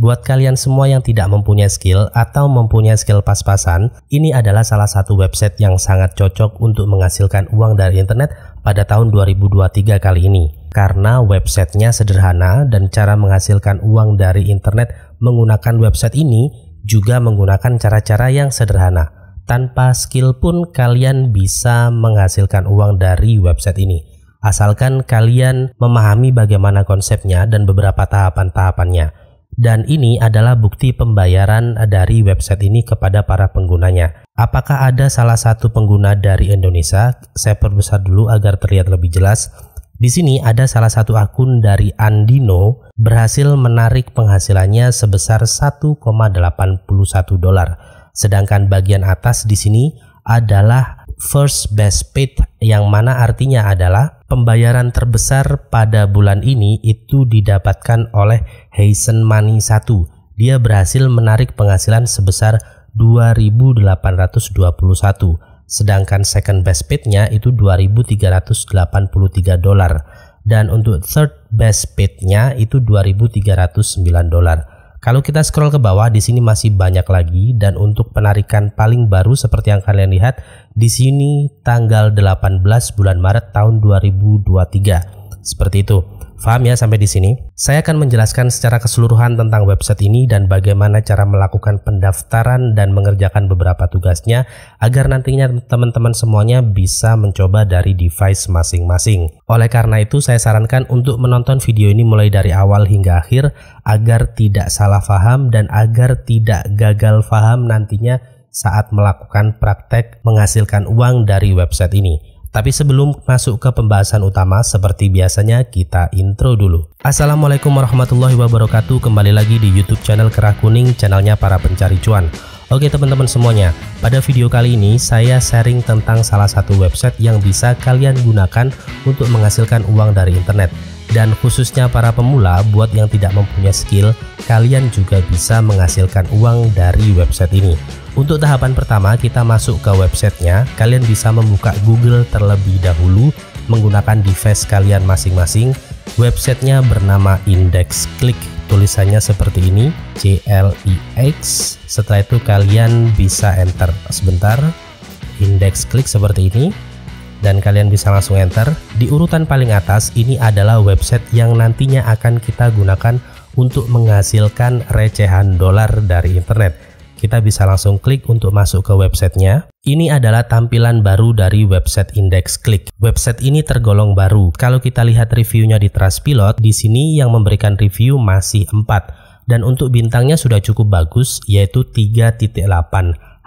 Buat kalian semua yang tidak mempunyai skill atau mempunyai skill pas-pasan, ini adalah salah satu website yang sangat cocok untuk menghasilkan uang dari internet pada tahun 2023 kali ini. Karena websitenya sederhana dan cara menghasilkan uang dari internet menggunakan website ini juga menggunakan cara-cara yang sederhana. Tanpa skill pun kalian bisa menghasilkan uang dari website ini. Asalkan kalian memahami bagaimana konsepnya dan beberapa tahapan-tahapannya. Dan ini adalah bukti pembayaran eh, dari website ini kepada para penggunanya. Apakah ada salah satu pengguna dari Indonesia? Saya perbesar dulu agar terlihat lebih jelas. Di sini ada salah satu akun dari Andino berhasil menarik penghasilannya sebesar 1,81 dolar. Sedangkan bagian atas di sini adalah first best paid yang mana artinya adalah Pembayaran terbesar pada bulan ini itu didapatkan oleh Heisen Money 1. Dia berhasil menarik penghasilan sebesar 2821 sedangkan second best bid-nya itu 2383 dolar dan untuk third best bid-nya itu 2309 dolar. Kalau kita scroll ke bawah, di sini masih banyak lagi dan untuk penarikan paling baru seperti yang kalian lihat di sini tanggal 18 bulan Maret tahun 2023. Seperti itu. Faham ya sampai di sini? Saya akan menjelaskan secara keseluruhan tentang website ini dan bagaimana cara melakukan pendaftaran dan mengerjakan beberapa tugasnya agar nantinya teman-teman semuanya bisa mencoba dari device masing-masing. Oleh karena itu, saya sarankan untuk menonton video ini mulai dari awal hingga akhir agar tidak salah paham dan agar tidak gagal paham nantinya saat melakukan praktek menghasilkan uang dari website ini. Tapi sebelum masuk ke pembahasan utama, seperti biasanya kita intro dulu. Assalamualaikum warahmatullahi wabarakatuh, kembali lagi di YouTube channel Kerah Kuning, channelnya para pencari cuan. Oke teman-teman semuanya, pada video kali ini saya sharing tentang salah satu website yang bisa kalian gunakan untuk menghasilkan uang dari internet dan khususnya para pemula buat yang tidak mempunyai skill, kalian juga bisa menghasilkan uang dari website ini. Untuk tahapan pertama kita masuk ke websitenya, kalian bisa membuka Google terlebih dahulu menggunakan device kalian masing-masing. Websitenya bernama Index Click, tulisannya seperti ini, CLIX. Setelah itu kalian bisa enter sebentar, Index Click seperti ini dan kalian bisa langsung enter. Di urutan paling atas ini adalah website yang nantinya akan kita gunakan untuk menghasilkan recehan dolar dari internet. Kita bisa langsung klik untuk masuk ke websitenya. Ini adalah tampilan baru dari website Index Click. Website ini tergolong baru. Kalau kita lihat reviewnya di Trustpilot, di sini yang memberikan review masih 4. Dan untuk bintangnya sudah cukup bagus, yaitu 3.8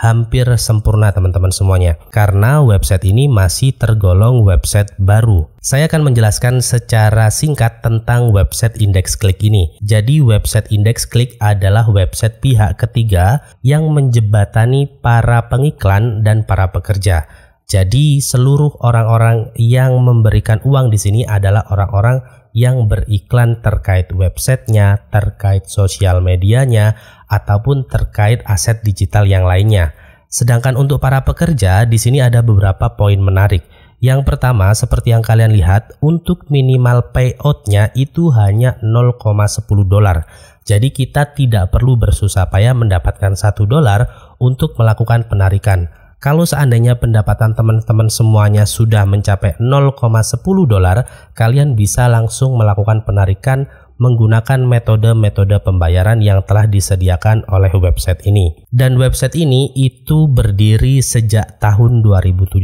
hampir sempurna teman-teman semuanya karena website ini masih tergolong website baru. Saya akan menjelaskan secara singkat tentang website indeks klik ini. Jadi website indeks klik adalah website pihak ketiga yang menjebatani para pengiklan dan para pekerja. Jadi seluruh orang-orang yang memberikan uang di sini adalah orang-orang yang beriklan terkait websitenya, terkait sosial medianya, ataupun terkait aset digital yang lainnya. Sedangkan untuk para pekerja, di sini ada beberapa poin menarik. Yang pertama, seperti yang kalian lihat, untuk minimal payoutnya itu hanya 0,10 dolar. Jadi kita tidak perlu bersusah payah mendapatkan 1 dolar untuk melakukan penarikan. Kalau seandainya pendapatan teman-teman semuanya sudah mencapai 0,10 dolar, kalian bisa langsung melakukan penarikan menggunakan metode-metode pembayaran yang telah disediakan oleh website ini. Dan website ini itu berdiri sejak tahun 2017,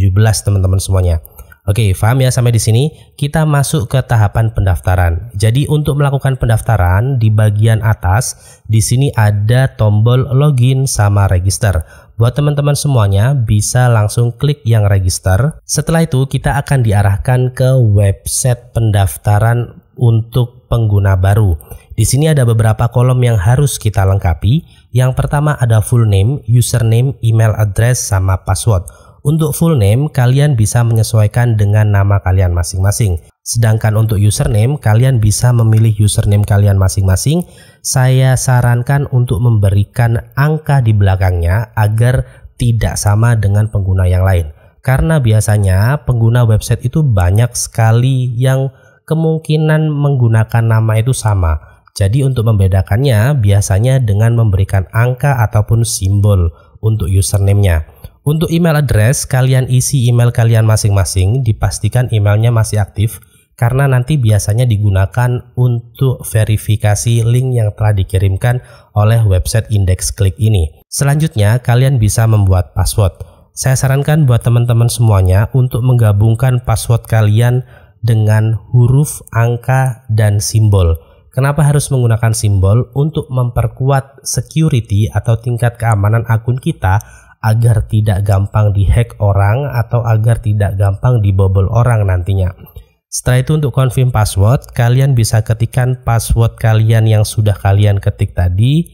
teman-teman semuanya. Oke, paham ya sampai di sini? Kita masuk ke tahapan pendaftaran. Jadi untuk melakukan pendaftaran di bagian atas, di sini ada tombol login sama register. Buat teman-teman semuanya bisa langsung klik yang register. Setelah itu kita akan diarahkan ke website pendaftaran untuk pengguna baru. Di sini ada beberapa kolom yang harus kita lengkapi. Yang pertama ada full name, username, email address, sama password. Untuk full name, kalian bisa menyesuaikan dengan nama kalian masing-masing. Sedangkan untuk username, kalian bisa memilih username kalian masing-masing. Saya sarankan untuk memberikan angka di belakangnya agar tidak sama dengan pengguna yang lain. Karena biasanya pengguna website itu banyak sekali yang kemungkinan menggunakan nama itu sama. Jadi untuk membedakannya biasanya dengan memberikan angka ataupun simbol untuk username-nya. Untuk email address, kalian isi email kalian masing-masing, dipastikan emailnya masih aktif karena nanti biasanya digunakan untuk verifikasi link yang telah dikirimkan oleh website indeks klik ini. Selanjutnya, kalian bisa membuat password. Saya sarankan buat teman-teman semuanya untuk menggabungkan password kalian dengan huruf, angka, dan simbol. Kenapa harus menggunakan simbol? Untuk memperkuat security atau tingkat keamanan akun kita agar tidak gampang dihack orang atau agar tidak gampang dibobol orang nantinya. Setelah itu untuk confirm password, kalian bisa ketikkan password kalian yang sudah kalian ketik tadi.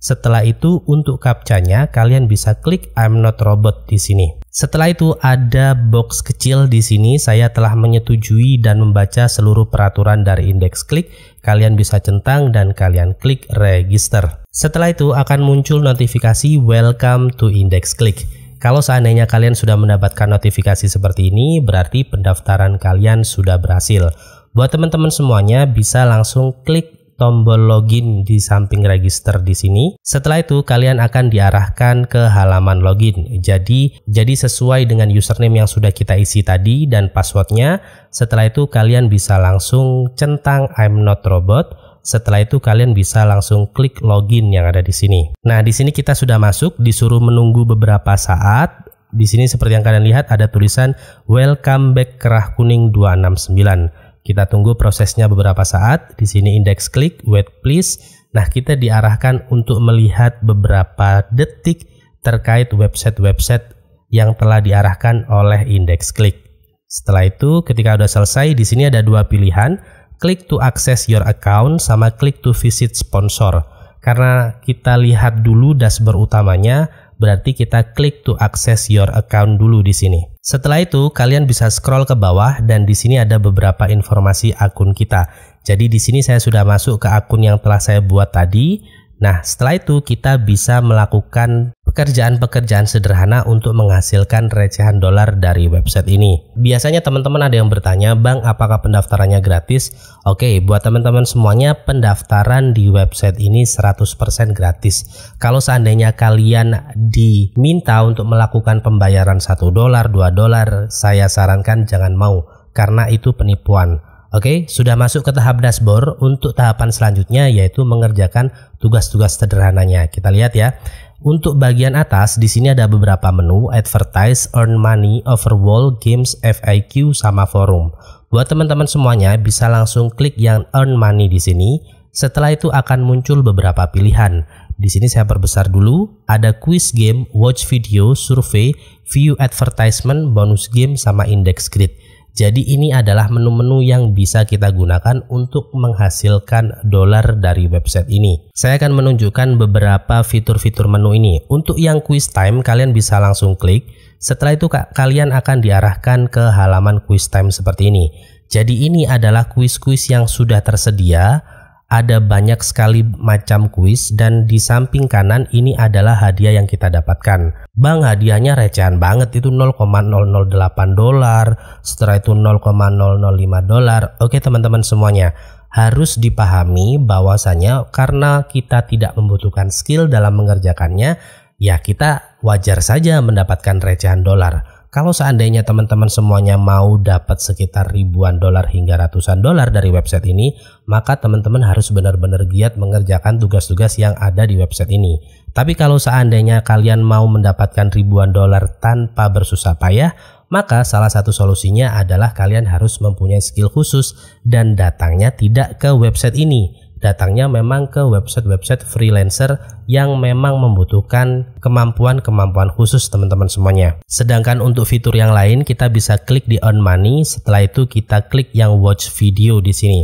Setelah itu untuk captcha-nya kalian bisa klik I'm not robot di sini. Setelah itu ada box kecil di sini saya telah menyetujui dan membaca seluruh peraturan dari indeks klik. Kalian bisa centang dan kalian klik register. Setelah itu akan muncul notifikasi welcome to index click. Kalau seandainya kalian sudah mendapatkan notifikasi seperti ini, berarti pendaftaran kalian sudah berhasil. Buat teman-teman semuanya, bisa langsung klik tombol login di samping register di sini. Setelah itu, kalian akan diarahkan ke halaman login. Jadi, jadi sesuai dengan username yang sudah kita isi tadi dan passwordnya. Setelah itu, kalian bisa langsung centang I'm not robot setelah itu kalian bisa langsung klik login yang ada di sini. Nah, di sini kita sudah masuk, disuruh menunggu beberapa saat. Di sini seperti yang kalian lihat ada tulisan Welcome back kerah kuning 269. Kita tunggu prosesnya beberapa saat. Di sini indeks klik wait please. Nah, kita diarahkan untuk melihat beberapa detik terkait website-website yang telah diarahkan oleh indeks klik. Setelah itu, ketika sudah selesai, di sini ada dua pilihan klik to access your account sama klik to visit sponsor. Karena kita lihat dulu dashboard utamanya, berarti kita klik to access your account dulu di sini. Setelah itu, kalian bisa scroll ke bawah dan di sini ada beberapa informasi akun kita. Jadi di sini saya sudah masuk ke akun yang telah saya buat tadi. Nah, setelah itu kita bisa melakukan pekerjaan-pekerjaan sederhana untuk menghasilkan recehan dolar dari website ini. Biasanya teman-teman ada yang bertanya, Bang apakah pendaftarannya gratis? Oke, buat teman-teman semuanya pendaftaran di website ini 100% gratis. Kalau seandainya kalian diminta untuk melakukan pembayaran 1 dolar, 2 dolar, saya sarankan jangan mau karena itu penipuan. Oke, sudah masuk ke tahap dashboard untuk tahapan selanjutnya yaitu mengerjakan tugas-tugas sederhananya. Kita lihat ya. Untuk bagian atas, di sini ada beberapa menu advertise, earn money, overwall, games, FAQ, sama forum. Buat teman-teman semuanya bisa langsung klik yang earn money di sini. Setelah itu akan muncul beberapa pilihan. Di sini saya perbesar dulu, ada quiz game, watch video, survei, view advertisement, bonus game, sama index grid. Jadi ini adalah menu-menu yang bisa kita gunakan untuk menghasilkan dolar dari website ini. Saya akan menunjukkan beberapa fitur-fitur menu ini. Untuk yang quiz time kalian bisa langsung klik. Setelah itu kak, kalian akan diarahkan ke halaman quiz time seperti ini. Jadi ini adalah kuis-kuis yang sudah tersedia ada banyak sekali macam kuis dan di samping kanan ini adalah hadiah yang kita dapatkan. Bang hadiahnya recehan banget itu 0,008 dolar, setelah itu 0,005 dolar. Oke teman-teman semuanya, harus dipahami bahwasanya karena kita tidak membutuhkan skill dalam mengerjakannya, ya kita wajar saja mendapatkan recehan dolar kalau seandainya teman-teman semuanya mau dapat sekitar ribuan dolar hingga ratusan dolar dari website ini, maka teman-teman harus benar-benar giat mengerjakan tugas-tugas yang ada di website ini. Tapi kalau seandainya kalian mau mendapatkan ribuan dolar tanpa bersusah payah, maka salah satu solusinya adalah kalian harus mempunyai skill khusus dan datangnya tidak ke website ini datangnya memang ke website-website freelancer yang memang membutuhkan kemampuan-kemampuan khusus teman-teman semuanya. Sedangkan untuk fitur yang lain kita bisa klik di earn money, setelah itu kita klik yang watch video di sini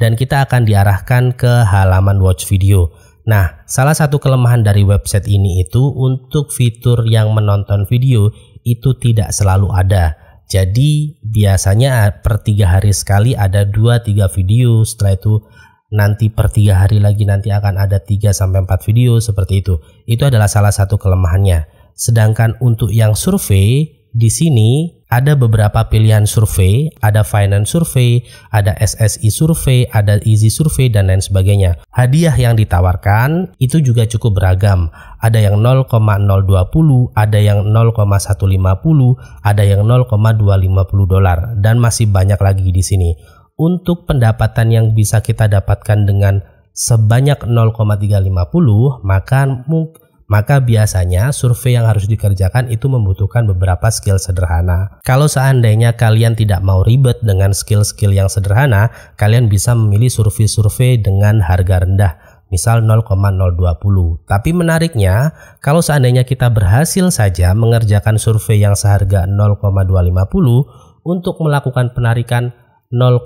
dan kita akan diarahkan ke halaman watch video. Nah, salah satu kelemahan dari website ini itu untuk fitur yang menonton video itu tidak selalu ada. Jadi biasanya eh, per tiga hari sekali ada 2-3 video setelah itu nanti per tiga hari lagi nanti akan ada 3 sampai 4 video seperti itu. Itu adalah salah satu kelemahannya. Sedangkan untuk yang survei di sini ada beberapa pilihan survei, ada finance survei, ada SSI survei, ada easy survei dan lain sebagainya. Hadiah yang ditawarkan itu juga cukup beragam. Ada yang 0,020, ada yang 0,150, ada yang 0,250 dolar dan masih banyak lagi di sini untuk pendapatan yang bisa kita dapatkan dengan sebanyak 0,350 maka maka biasanya survei yang harus dikerjakan itu membutuhkan beberapa skill sederhana. Kalau seandainya kalian tidak mau ribet dengan skill-skill yang sederhana, kalian bisa memilih survei-survei dengan harga rendah misal 0,020. Tapi menariknya, kalau seandainya kita berhasil saja mengerjakan survei yang seharga 0,250 untuk melakukan penarikan 0,10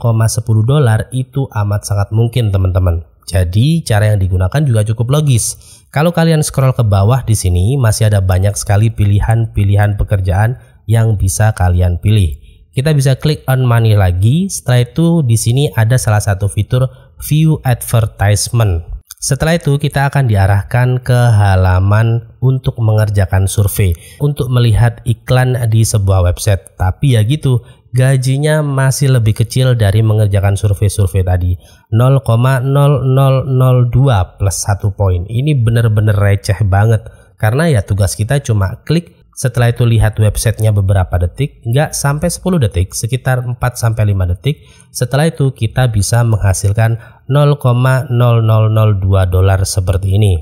dolar itu amat sangat mungkin teman-teman. Jadi cara yang digunakan juga cukup logis. Kalau kalian scroll ke bawah di sini masih ada banyak sekali pilihan-pilihan pekerjaan yang bisa kalian pilih. Kita bisa klik on money lagi. Setelah itu di sini ada salah satu fitur view advertisement. Setelah itu kita akan diarahkan ke halaman untuk mengerjakan survei untuk melihat iklan di sebuah website. Tapi ya gitu, gajinya masih lebih kecil dari mengerjakan survei-survei tadi 0,0002 plus 1 poin ini benar-benar receh banget karena ya tugas kita cuma klik setelah itu lihat websitenya beberapa detik, nggak sampai 10 detik, sekitar 4-5 detik. Setelah itu kita bisa menghasilkan 0,0002 dolar seperti ini.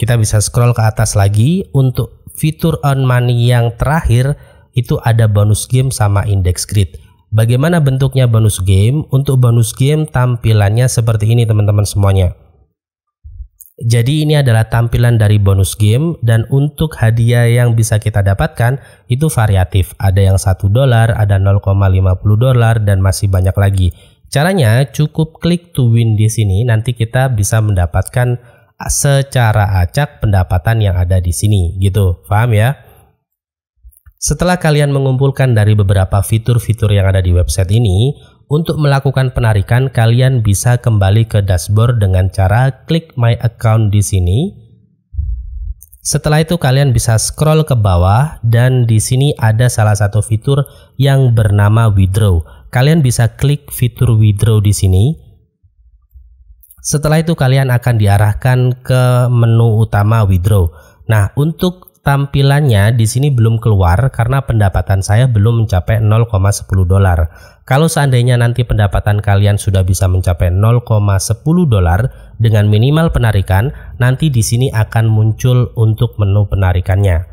Kita bisa scroll ke atas lagi untuk fitur on money yang terakhir itu ada bonus game sama index grid. Bagaimana bentuknya bonus game? Untuk bonus game tampilannya seperti ini teman-teman semuanya. Jadi ini adalah tampilan dari bonus game dan untuk hadiah yang bisa kita dapatkan itu variatif. Ada yang 1 dolar, ada 0,50 dolar dan masih banyak lagi. Caranya cukup klik to win di sini nanti kita bisa mendapatkan secara acak pendapatan yang ada di sini gitu. Paham ya? Setelah kalian mengumpulkan dari beberapa fitur-fitur yang ada di website ini, untuk melakukan penarikan kalian bisa kembali ke dashboard dengan cara klik My Account di sini. Setelah itu kalian bisa scroll ke bawah dan di sini ada salah satu fitur yang bernama withdraw. Kalian bisa klik fitur withdraw di sini. Setelah itu kalian akan diarahkan ke menu utama withdraw. Nah, untuk tampilannya di sini belum keluar karena pendapatan saya belum mencapai 0,10 dolar. Kalau seandainya nanti pendapatan kalian sudah bisa mencapai 0,10 dolar dengan minimal penarikan, nanti di sini akan muncul untuk menu penarikannya.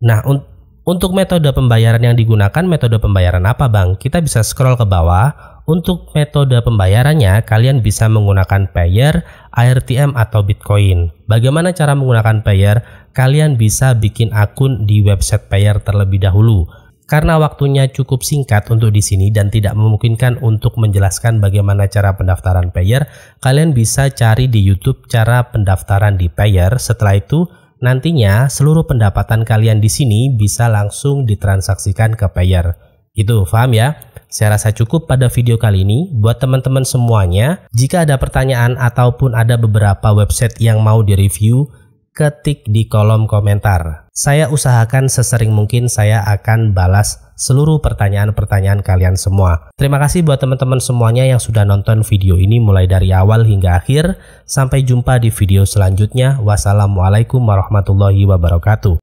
Nah, un untuk metode pembayaran yang digunakan, metode pembayaran apa, Bang? Kita bisa scroll ke bawah. Untuk metode pembayarannya, kalian bisa menggunakan Payer, AirTM, atau Bitcoin. Bagaimana cara menggunakan Payer? kalian bisa bikin akun di website payer terlebih dahulu karena waktunya cukup singkat untuk di sini dan tidak memungkinkan untuk menjelaskan bagaimana cara pendaftaran payer, kalian bisa cari di YouTube cara pendaftaran di payer. Setelah itu, nantinya seluruh pendapatan kalian di sini bisa langsung ditransaksikan ke payer. Itu paham ya? Saya rasa cukup pada video kali ini. Buat teman-teman semuanya, jika ada pertanyaan ataupun ada beberapa website yang mau direview, ketik di kolom komentar. Saya usahakan sesering mungkin saya akan balas seluruh pertanyaan-pertanyaan kalian semua. Terima kasih buat teman-teman semuanya yang sudah nonton video ini mulai dari awal hingga akhir. Sampai jumpa di video selanjutnya. Wassalamualaikum warahmatullahi wabarakatuh.